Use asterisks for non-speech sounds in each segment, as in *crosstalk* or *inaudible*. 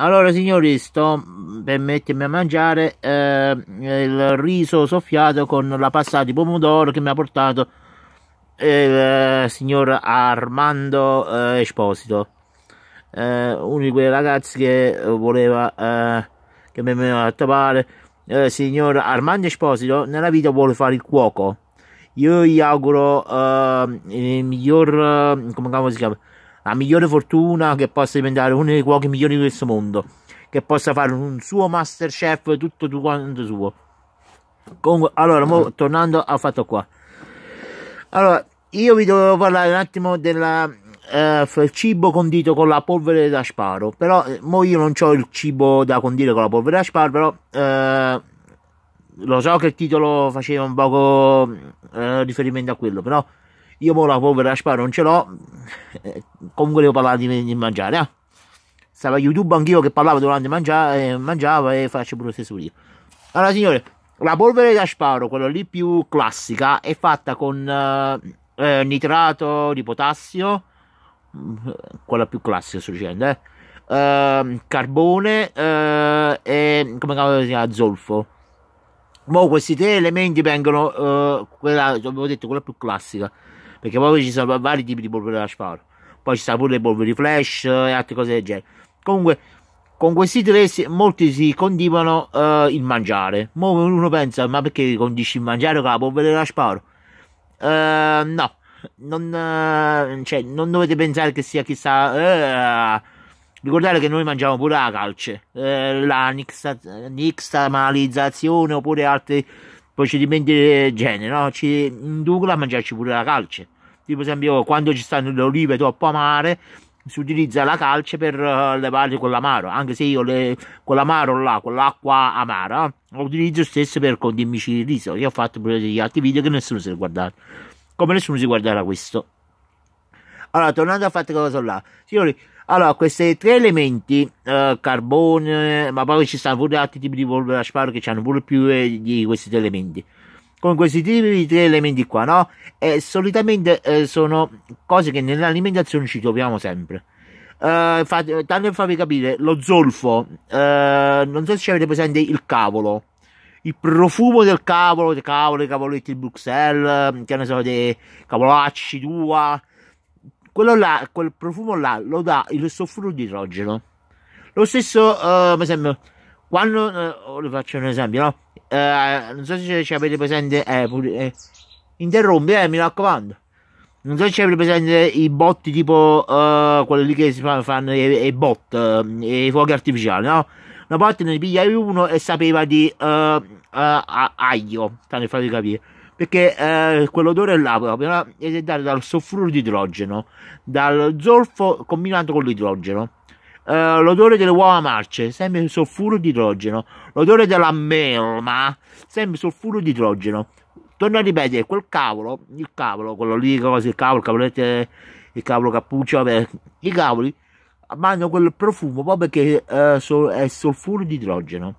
Allora, signori, sto per mettermi a mangiare eh, il riso soffiato con la passata di pomodoro che mi ha portato il eh, signor Armando eh, Esposito, eh, uno di quei ragazzi che voleva eh, che mi veniva a trovare. Eh, signor Armando Esposito, nella vita vuole fare il cuoco. Io gli auguro eh, il miglior, come si chiama? la migliore fortuna che possa diventare uno dei cuochi migliori di questo mondo, che possa fare un suo masterchef tutto quanto suo. Comunque, allora, mo, tornando al fatto qua. Allora, io vi dovevo parlare un attimo del eh, cibo condito con la polvere da sparo, però eh, mo io non ho il cibo da condire con la polvere da sparo, però... Eh, lo so che il titolo faceva un poco eh, riferimento a quello, però io mo la povera spa non ce l'ho, eh, comunque devo parlare di, di mangiare, eh. Stava YouTube anch'io che parlavo durante mangiare, eh, mangiava e faccio pure lo stesso video. Allora signore, la polvere da sparo, quella lì più classica, è fatta con eh, eh nitrato di potassio, mm, quella più classica sto dicendo, eh. Uh, carbone uh, e come si chiama zolfo Mo questi tre elementi vengono uh, quella, detto, quella più classica perché poi ci sono vari tipi di polvere da sparo poi ci sono pure le polvere flash eh, e altre cose del genere comunque con questi tre molti si condivano uh, eh, il mangiare Mo uno pensa ma perché condisci il mangiare con la polvere da sparo uh, no non, cioè, non, dovete pensare che sia chissà Ricordate che noi mangiamo pure la calce, eh, la nixtamalizzazione oppure altri procedimenti del genere, no? Ci inducono a mangiarci pure la calce. Tipo, per esempio, quando ci stanno le olive troppo amare, si utilizza la calce per uh, levarle con l'amaro, anche se io le, con l'amaro là, con l'acqua amara, lo utilizzo stesso per condimirci il riso. Io ho fatto pure degli altri video che nessuno si è guardato. Come nessuno si guarderà questo. Allora, tornando a fare cosa là, signori. Allora, questi tre elementi, eh, carbone, ma poi ci stanno pure altri tipi di polvere a sparo che hanno pure più eh, di questi tre elementi. Con questi tipi di tre elementi qua, no? E eh, solitamente eh, sono cose che nell'alimentazione ci troviamo sempre. Uh, eh, fate, tanto per farvi capire, lo zolfo, uh, non so se avete presente il cavolo, il profumo del cavolo, dei cavoli, dei cavoletti di Bruxelles, che ne so, dei cavolacci tua, quello là, quel profumo là lo dà il soffuro di idrogeno. Lo stesso, uh, esempio, quando, uh, eh, le faccio un esempio, no? Uh, non so se ci avete presente, eh, eh, interrompi, eh, mi raccomando. Non so se ci avete presente i botti tipo uh, quelli lì che si fanno, fanno i, i, bot, uh, i fuochi artificiali, no? Una volta ne pigliai uno e sapeva di aglio, tanto per farvi capire perché eh, quell'odore là proprio è dato dal soffruro di idrogeno, dal zolfo combinato con l'idrogeno. Uh, l'odore delle uova marce, sempre solfuro di idrogeno, l'odore della melma, sempre solfuro di idrogeno. Torno a ripetere, quel cavolo, il cavolo, quello lì, cosa, il cavolo, il il cavolo cappuccio, vabbè, i cavoli hanno quel profumo proprio perché uh, so, è solfuro di idrogeno.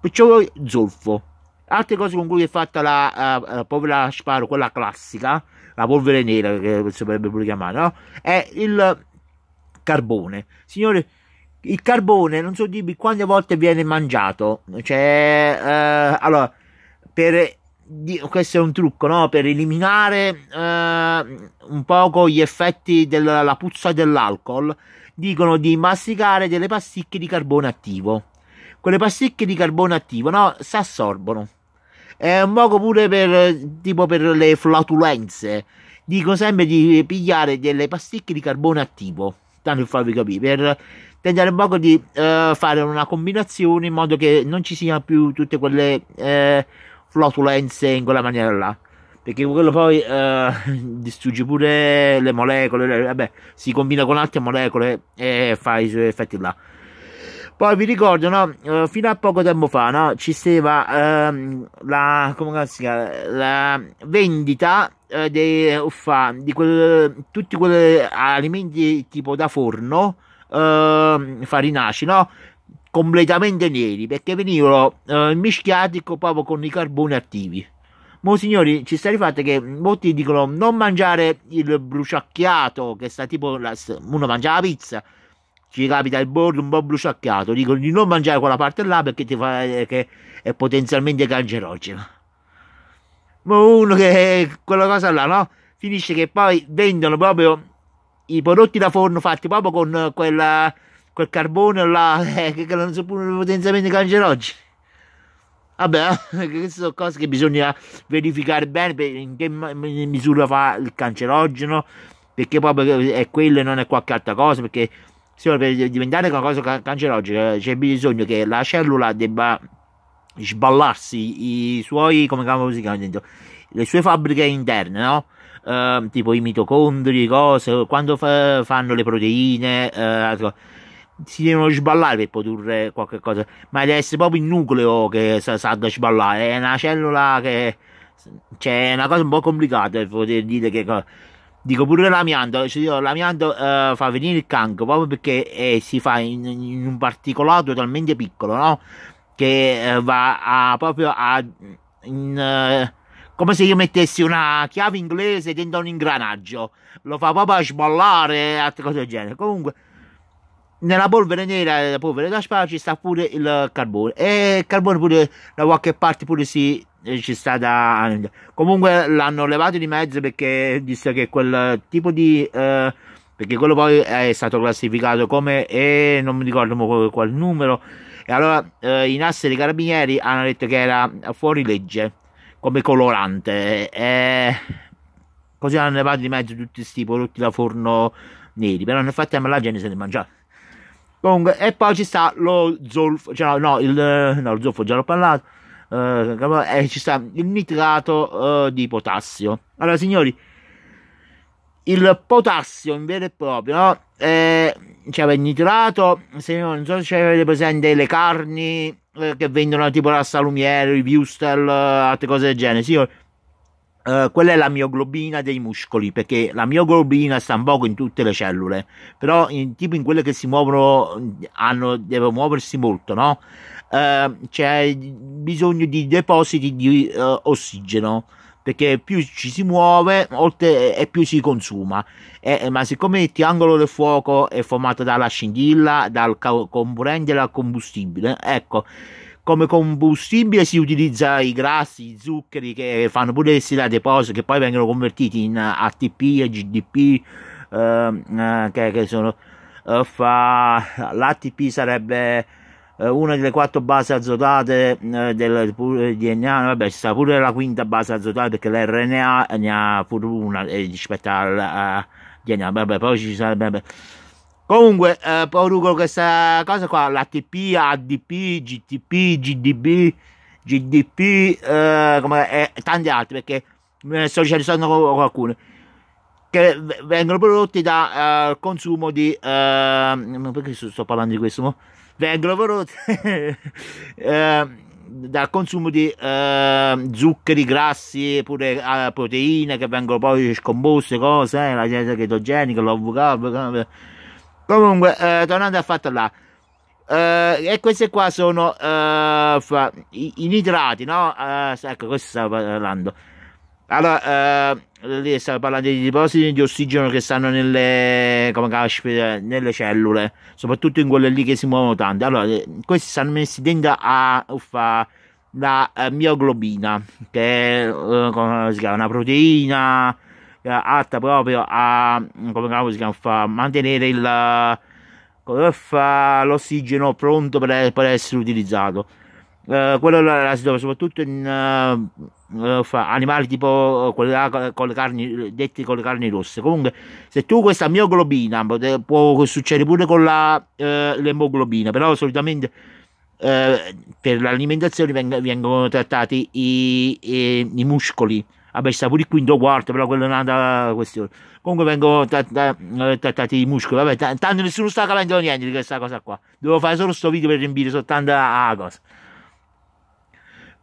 Perciò zolfo. Altre cose con cui è fatta la uh, eh, uh, eh, polvere sparo, quella classica, la polvere nera che si potrebbe pure chiamare, no? È il carbone. Signore, il carbone non so dirvi quante volte viene mangiato. Cioè, uh, allora, per questo è un trucco no? per eliminare eh, un poco gli effetti della puzza dell'alcol dicono di masticare delle pasticche di carbone attivo quelle pasticche di carbone attivo no? si assorbono è un poco pure per, tipo per le flatulenze. Dico sempre di pigliare delle pasticche di carbone attivo, tanto per farvi capire, per tentare un poco di uh, fare una combinazione in modo che non ci siano più tutte quelle uh, flatulenze in quella maniera là perché quello poi eh, *laughs* distrugge pure le molecole, vabbè, si combina con altre molecole e fa i suoi effetti là. Poi vi ricordo, no, eh, fino a poco tempo fa, no, ci stava ehm, la, chiama, la, vendita eh, dei, uffa, di quel, tutti quegli alimenti tipo da forno, eh, farinaci, no? Completamente neri, perché venivano eh, mischiati proprio con i carboni attivi. Mo signori, ci sta il fatto che molti dicono non mangiare il bruciacchiato, che sta tipo, la, uno mangia la pizza, ci capita il bordo un po' bruciacchiato, dicono di non mangiare quella parte là perché ti fa, eh, che è potenzialmente cancerogena. Ma uno che quella cosa là, no? Finisce che poi vendono proprio i prodotti da forno fatti proprio con quella, quel carbone là *laughs* eh, che non sono pure potenzialmente cancerogeni. Vabbè, queste eh, *laughs* sono cose che bisogna verificare bene in che misura fa il cancerogeno, perché proprio è quello e non è qualche altra cosa, perché Signor, per diventare qualcosa can- c'è bisogno che la cellula debba sballarsi i suoi, come si chiama, le sue fabbriche interne, no? Uh, tipo i mitocondri, cose, quando fa, fanno le proteine, uh, si devono sballare per produrre qualche cosa, ma deve essere proprio il nucleo che sa, sa sballare, è una cellula che... Cioè, è una cosa un po' complicata per poter dire che dico pure l'amianto, cioè l'amianto uh, fa venire il cancro proprio perché eh, si fa in, in, un particolato talmente piccolo, no? Che uh, va a, proprio a... In, uh, come se io mettessi una chiave inglese dentro un ingranaggio, lo fa proprio a sballare e altre cose del genere. Comunque, nella polvere nera e la polvere da spazio ci sta pure il carbone e il carbone pure da qualche parte pure si c'è stata comunque l'hanno levato di mezzo perché disse che quel tipo di eh, perché quello poi è stato classificato come e non mi ricordo qual numero e allora eh, i nassi dei carabinieri hanno detto che era fuori legge come colorante e così hanno levato di mezzo tutti questi prodotti da forno neri però nel frattempo la gente se ne mangiava comunque e poi ci sta lo zolfo cioè no il, no, il zolfo già l'ho parlato eh, eh, ci sta il nitrato eh, di potassio. Allora, signori, il potassio in vero e proprio, no? eh, c'era il nitrato, se non so se avete presente le carni eh, che vendono tipo la salumiere, i wurstel, eh, altre cose del genere, signori. Uh, quella è la mioglobina dei muscoli, perché la mioglobina sta un poco in tutte le cellule, però in, tipo in quelle che si muovono hanno, deve muoversi molto, no? Ehm, c'è bisogno di depositi di eh, ossigeno perché più ci si muove oltre, e più si consuma. E, ma siccome il triangolo del fuoco è formato dalla scintilla, dal comburente e combustibile, ecco, come combustibile si utilizza i grassi, i zuccheri che fanno pure essere ai posi che poi vengono convertiti in ATP e GDP, ehm, eh, che, che sono, eh, fa, l'ATP sarebbe eh, una delle quattro basi azotate eh, del DNA, vabbè, ci sta pure la quinta base azotata perché l'RNA ne ha pure una rispetto al DNA, vabbè, poi ci sarebbe. Comunque, eh, poi rugo questa cosa qua, l'ATP, ADP, GTP, GDB, GDP, eh, come, eh, tanti altri, perché me eh, ne sto dicendo qualcuno, che vengono prodotti dal consumo di... perché sto parlando di questo? vengono prodotti *laughs* eh, dal consumo di eh, zuccheri, grassi, pure eh, proteine che vengono poi scomposte, cose, eh, la dieta chetogenica, l'avocado. Comunque, eh, tornando al fatto là. Eh, e queste qua sono fa, i, i, nitrati, no? ecco, questo stavo parlando allora, eh, lì stavo parlando di depositi di ossigeno che stanno nelle, caspita, nelle, cellule, soprattutto in quelle lì che si muovono tanto. Allora, eh, questi stanno messi dentro a, uffa, la eh, mioglobina, che è eh, chiama, una proteina eh, atta proprio a come si chiama, mantenere il, uffa, l'ossigeno pronto per, per essere utilizzato. Uh, quello la, la si trova soprattutto in, uh, eh, fa, animali tipo quelli eh, là, con le carni, detti con le carni rosse. Comunque, se tu questa mioglobina può succedere pure con la, eh, l'emoglobina, però solitamente eh, per l'alimentazione veng- vengono trattati i, i, i muscoli. Vabbè, sta pure il quinto quarto, però quella è un'altra questione. Comunque vengono trattati, eh, trattati i muscoli. Vabbè, tanto nessuno sta capendo niente di questa cosa qua. Devo fare solo questo video per riempire soltanto la cosa.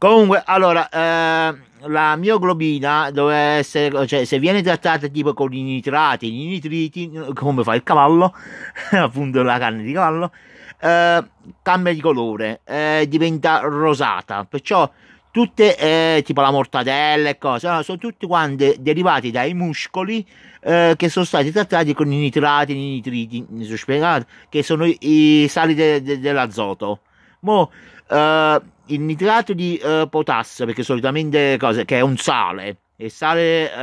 Comunque, allora, eh, la mioglobina deve essere, cioè, se viene trattata tipo con i nitrati, i nitriti, come fa il cavallo, *laughs* appunto la carne di cavallo, eh, cambia di colore, eh, diventa rosata. Perciò tutte, eh, tipo la mortadella e cose, no, sono tutte quante derivate dai muscoli eh, che sono stati trattati con i nitrati, i nitriti, mi sono spiegato, che sono i, i sali de, de, dell'azoto. Mo, uh, il nitrato di uh, potassio, perché solitamente cose, che è un sale, è sale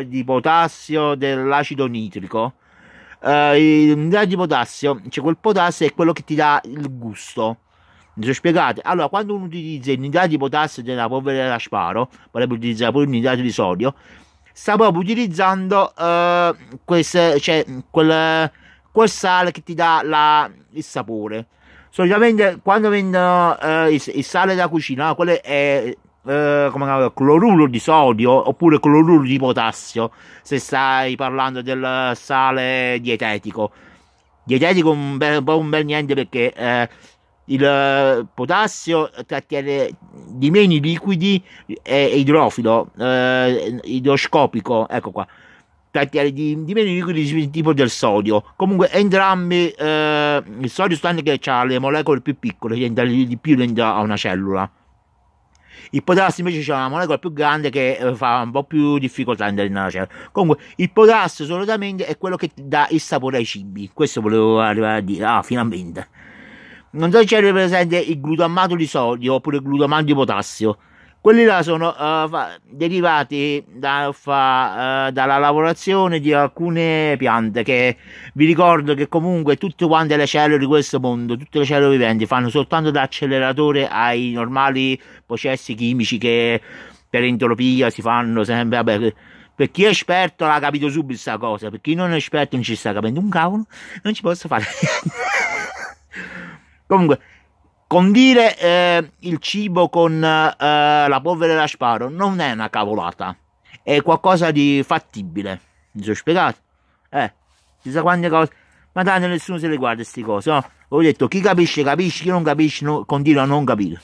eh, di potassio dell'acido nitrico. il nitrato di potassio, cioè quel potassio è quello che ti dà il gusto. Mi sono spiegato. Allora, quando uno utilizza il nitrato di potassio della polvere da sparo, potrebbe utilizzare pure il nitrato di sodio, sta proprio utilizzando uh, queste, cioè, quel, quel, sale che ti dà la, il sapore solitamente quando vendono eh, il, il, sale da cucina, quello è eh, eh, come chiamano, cloruro di sodio oppure cloruro di potassio, se stai parlando del sale dietetico. Dietetico un bel, un bel niente perché eh, il potassio trattiene di meno liquidi eh, e idrofilo, eh, idroscopico, ecco qua di, di, di meno liquidi tipo del sodio. Comunque entrambi eh, il sodio stanno che ha le molecole più piccole, che entra di più dentro a una cellula. Il potassio invece ha una molecola più grande che eh, fa un po' più difficoltà andare nella cellula. Comunque il potassio solitamente è quello che dà il sapore ai cibi. Questo volevo arrivare a dire. Ah, finalmente. Non so se c'è presente il glutammato di sodio oppure il glutammato di potassio quelli là sono uh, derivati da, fa, uh, dalla lavorazione di alcune piante che vi ricordo che comunque tutte quante le cellule di questo mondo, tutte le cellule viventi fanno soltanto da acceleratore ai normali processi chimici che per entropia si fanno sempre. Vabbè, per chi è esperto l'ha capito subito questa cosa, per chi non è esperto non ci sta capendo un cavolo, non ci posso fare *laughs* niente. comunque Condire eh, il cibo con eh, la polvere da sparo non è una cavolata, è qualcosa di fattibile. Mi sono spiegato? Eh, chissà quante cose. Ma tanto nessuno se le guarda queste cose, no? Ho detto chi capisce capisce, chi non capisce no, continua a non capire.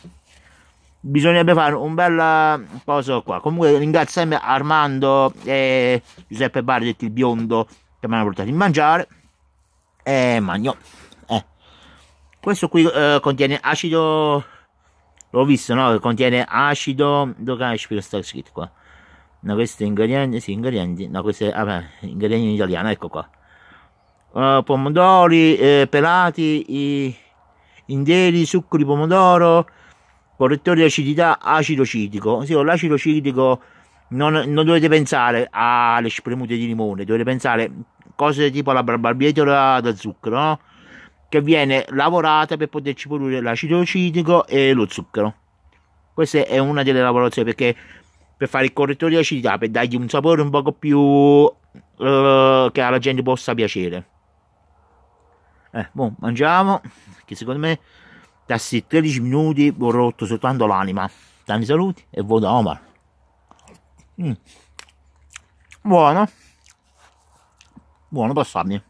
Bisognerebbe fare un bel eh, coso qua. Comunque ringrazio sempre Armando e Giuseppe Bardetti il biondo che mi hanno portato a mangiare. E magno questo qui eh, contiene acido l'ho visto no contiene acido dove capisco questo scritto qua no questo è ingrediente sì ingredienti no questo è ah, ingredienti in italiano ecco qua uh, pomodori eh, pelati i, interi succo di pomodoro correttore di acidità acido citico sì, l'acido citico non, non, dovete pensare alle spremute di limone dovete pensare cose tipo la barbietola da zucchero no? che viene lavorata per poterci pulire l'acido acidico e lo zucchero. Questa è una delle lavorazioni perché per fare il correttore di acidità, per dargli un sapore un poco più uh, che alla gente possa piacere. Eh, boh, mangiamo, che secondo me da questi 13 minuti ho rotto soltanto l'anima. Tanti saluti e voi da Omar. Mm. Buono. Buono passabile.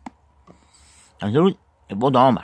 Tanti saluti. 不倒霉。